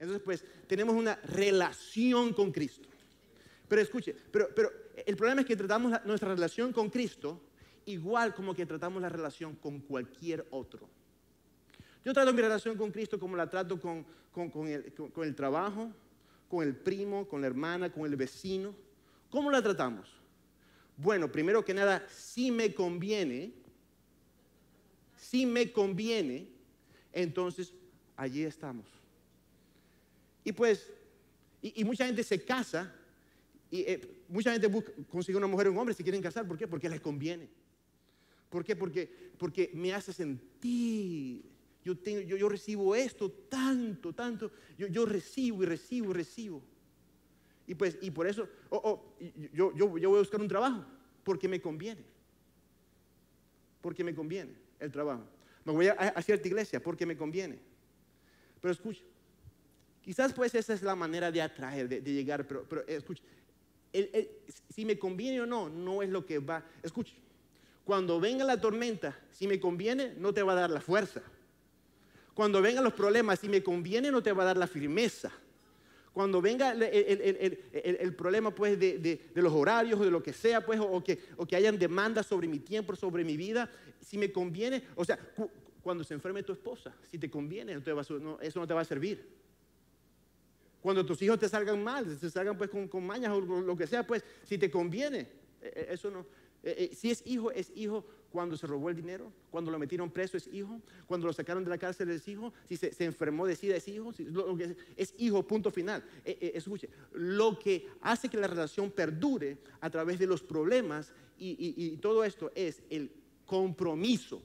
Entonces, pues, tenemos una relación con Cristo. Pero escuche, pero, pero el problema es que tratamos nuestra relación con Cristo igual como que tratamos la relación con cualquier otro. Yo trato mi relación con Cristo como la trato con, con, el, trabajo, con el primo, con la hermana, con el vecino. ¿Cómo la tratamos? Bueno, primero que nada, si me conviene, si me conviene, entonces allí estamos. Y pues, y, mucha gente se casa, y eh, mucha gente consigue una mujer o un hombre si quieren casar. ¿Por qué? Porque les conviene. ¿Por qué? Porque, porque me hace sentir. Yo, tengo, yo, recibo esto tanto, tanto. Yo, yo recibo y recibo y recibo. Y pues, y por eso, oh, oh, yo, yo, yo voy a buscar un trabajo porque me conviene. Porque me conviene el trabajo. Me voy a, a cierta iglesia porque me conviene. Pero escucha, Quizás pues esa es la manera de atraer, de, llegar, pero, pero eh, si me conviene o no, no es lo que va. Escucha, cuando venga la tormenta, si me conviene, no te va a dar la fuerza. Cuando vengan los problemas, si me conviene, no te va a dar la firmeza. Cuando venga el, problema pues de, los horarios o de lo que sea, pues, o, que, o que hayan demandas sobre mi tiempo, sobre mi vida, si me conviene, o sea, cuando se enferme tu esposa, si te conviene, eso no te va a servir. Cuando tus hijos te salgan mal, te salgan pues con, mañas o lo que sea, pues si te conviene, e, e, eso no. E, si es hijo, es hijo cuando se robó el dinero, cuando lo metieron preso es hijo, cuando lo sacaron de la cárcel es hijo, si se, enfermó de sida es hijo, es, hijo, punto final. escuche, lo que hace que la relación perdure a través de los problemas y, y todo esto es el compromiso